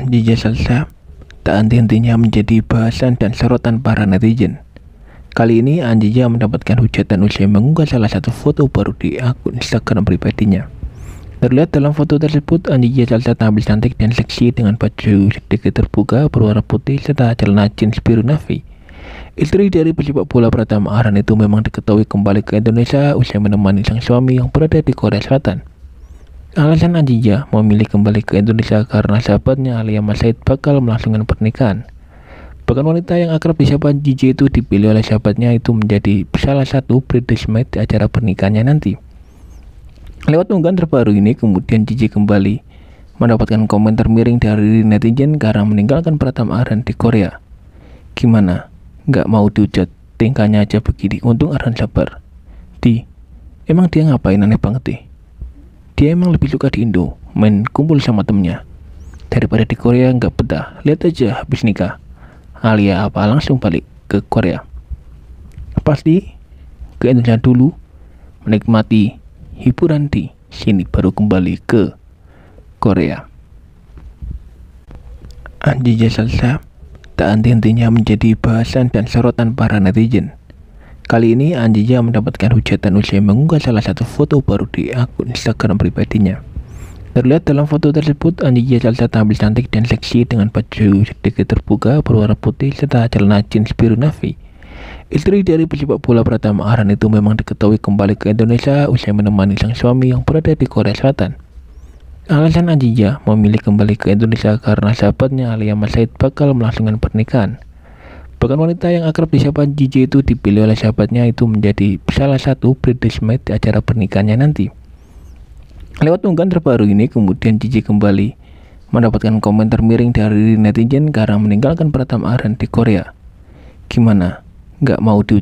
Andi Jasalsa tak henti-hentinya menjadi bahasan dan sorotan para netizen. Kali ini Anjija mendapatkan hujatan usai mengunggah salah satu foto baru di akun Instagram pribadinya. Terlihat dalam foto tersebut Anjija Salsa tampil cantik dan seksi dengan baju sedikit terbuka berwarna putih serta celana jeans biru navy. Istri dari pesepak bola Pratama Aran itu memang diketahui kembali ke Indonesia usai menemani sang suami yang berada di Korea Selatan. Alasan Adija memilih kembali ke Indonesia karena sahabatnya Alia Mas Said bakal melangsungkan pernikahan. Bahkan wanita yang akrab disapa DJ itu dipilih oleh sahabatnya itu menjadi salah satu bridesmaid di acara pernikahannya nanti. Lewat unggahan terbaru ini, kemudian Jiji kembali mendapatkan komentar miring dari netizen karena meninggalkan Pratama Aran di Korea. Gimana? Nggak mau diujat tingkahnya aja begini, untung Aran sabar. Di, emang dia ngapain aneh banget deh? dia emang lebih suka di Indo main kumpul sama temennya daripada di Korea nggak betah lihat aja habis nikah Alia apa langsung balik ke Korea pasti ke Indonesia dulu menikmati hiburan di sini baru kembali ke Korea Anji Jasalsa tak henti-hentinya menjadi bahasan dan sorotan para netizen Kali ini Anjaya mendapatkan hujatan usai mengunggah salah satu foto baru di akun Instagram pribadinya. Terlihat dalam foto tersebut, Anjaya Salsa tampil cantik dan seksi dengan baju sedikit terbuka berwarna putih serta celana jeans biru navy. Istri dari pesepak bola pertama Aran itu memang diketahui kembali ke Indonesia usai menemani sang suami yang berada di Korea Selatan. Alasan Anjija memilih kembali ke Indonesia karena sahabatnya Alia Masaid bakal melangsungkan pernikahan. Bahkan wanita yang akrab disapa JJ itu dipilih oleh sahabatnya itu menjadi salah satu bridesmaid di acara pernikahannya nanti. Lewat unggahan terbaru ini, kemudian JJ kembali mendapatkan komentar miring dari netizen karena meninggalkan pertama Aran di Korea. Gimana? Gak mau diuji?